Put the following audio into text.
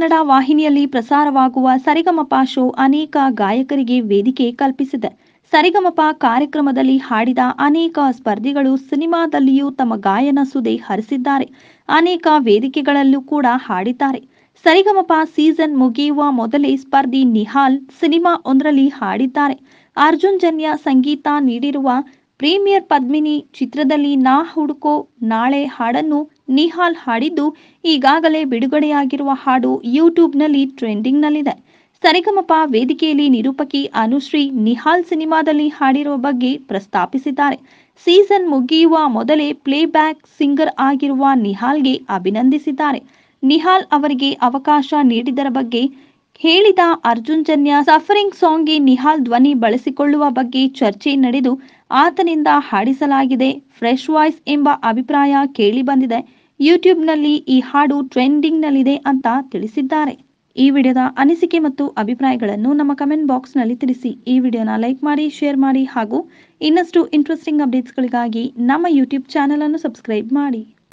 ಕನ್ನಡ ವಾಹಿನಿಯಲ್ಲಿ ಪ್ರಸಾರವಾಗುವ ಸರಿಗಮಪ ಶೋ ಅನೇಕ ಗಾಯಕರಿಗೆ ವೇದಿಕೆ ಕಲ್ಪಿಸಿದೆ ಸರಿಗಮಪ ಕಾರ್ಯಕ್ರಮದಲ್ಲಿ ಹಾಡಿದ ಅನೇಕ ಸ್ಪರ್ಧಿಗಳು ಸಿನಿಮಾದಲ್ಲಿಯೂ ತಮ್ಮ ಗಾಯನ ಸುದೆ ಹರಿಸಿದ್ದಾರೆ ಅನೇಕ ವೇದಿಕೆಗಳಲ್ಲೂ ಕೂಡ ಹಾಡಿದ್ದಾರೆ ಸರಿಗಮಪ ಸೀಸನ್ ಮುಗಿಯುವ ಮೊದಲೇ ಸ್ಪರ್ಧಿ ನಿಹಾಲ್ ಸಿನಿಮಾ ಒಂದರಲ್ಲಿ ಹಾಡಿದ್ದಾರೆ ಅರ್ಜುನ್ ಜನ್ಯ ಸಂಗೀತ ನೀಡಿರುವ ಪ್ರೀಮಿಯರ್ ಪದ್ಮಿನಿ ಚಿತ್ರದಲ್ಲಿ ನಾ ಹುಡುಕೋ ನಾಳೆ ಹಾಡನ್ನು ನಿಹಾಲ್ ಹಾಡಿದ್ದು ಈಗಾಗಲೇ ಬಿಡುಗಡೆಯಾಗಿರುವ ಹಾಡು ಯೂಟ್ಯೂಬ್ನಲ್ಲಿ ಟ್ರೆಂಡಿಂಗ್ನಲ್ಲಿದೆ ಸರಿಗಮಪ ವೇದಿಕೆಯಲ್ಲಿ ನಿರೂಪಕಿ ಅನುಶ್ರೀ ನಿಹಾಲ್ ಸಿನಿಮಾದಲ್ಲಿ ಹಾಡಿರುವ ಬಗ್ಗೆ ಪ್ರಸ್ತಾಪಿಸಿದ್ದಾರೆ ಸೀಸನ್ ಮುಗಿಯುವ ಮೊದಲೇ ಪ್ಲೇಬ್ಯಾಕ್ ಸಿಂಗರ್ ಆಗಿರುವ ನಿಹಾಲ್ಗೆ ಅಭಿನಂದಿಸಿದ್ದಾರೆ ನಿಹಾಲ್ ಅವರಿಗೆ ಅವಕಾಶ ನೀಡಿದರ ಬಗ್ಗೆ ಹೇಳಿದ ಅರ್ಜುನ್ ಜನ್ಯ ಸಫರಿಂಗ್ ಸಾಂಗ್ಗೆ ನಿಹಾಲ್ ಧ್ವನಿ ಬಳಸಿಕೊಳ್ಳುವ ಬಗ್ಗೆ ಚರ್ಚೆ ನಡೆದು ಆತನಿಂದ ಹಾಡಿಸಲಾಗಿದೆ ಫ್ರೆಶ್ ವಾಯ್ಸ್ ಎಂಬ ಅಭಿಪ್ರಾಯ ಕೇಳಿ ಕೇಳಿಬಂದಿದೆ ಯೂಟ್ಯೂಬ್ನಲ್ಲಿ ಈ ಹಾಡು ಟ್ರೆಂಡಿಂಗ್ನಲ್ಲಿದೆ ಅಂತ ತಿಳಿಸಿದ್ದಾರೆ ಈ ವಿಡಿಯೋದ ಅನಿಸಿಕೆ ಮತ್ತು ಅಭಿಪ್ರಾಯಗಳನ್ನು ನಮ್ಮ ಕಮೆಂಟ್ ಬಾಕ್ಸ್ನಲ್ಲಿ ತಿಳಿಸಿ ಈ ವಿಡಿಯೋನ ಲೈಕ್ ಮಾಡಿ ಶೇರ್ ಮಾಡಿ ಹಾಗೂ ಇನ್ನಷ್ಟು ಇಂಟ್ರೆಸ್ಟಿಂಗ್ ಅಪ್ಡೇಟ್ಸ್ಗಳಿಗಾಗಿ ನಮ್ಮ ಯೂಟ್ಯೂಬ್ ಅನ್ನು ಸಬ್ಸ್ಕ್ರೈಬ್ ಮಾಡಿ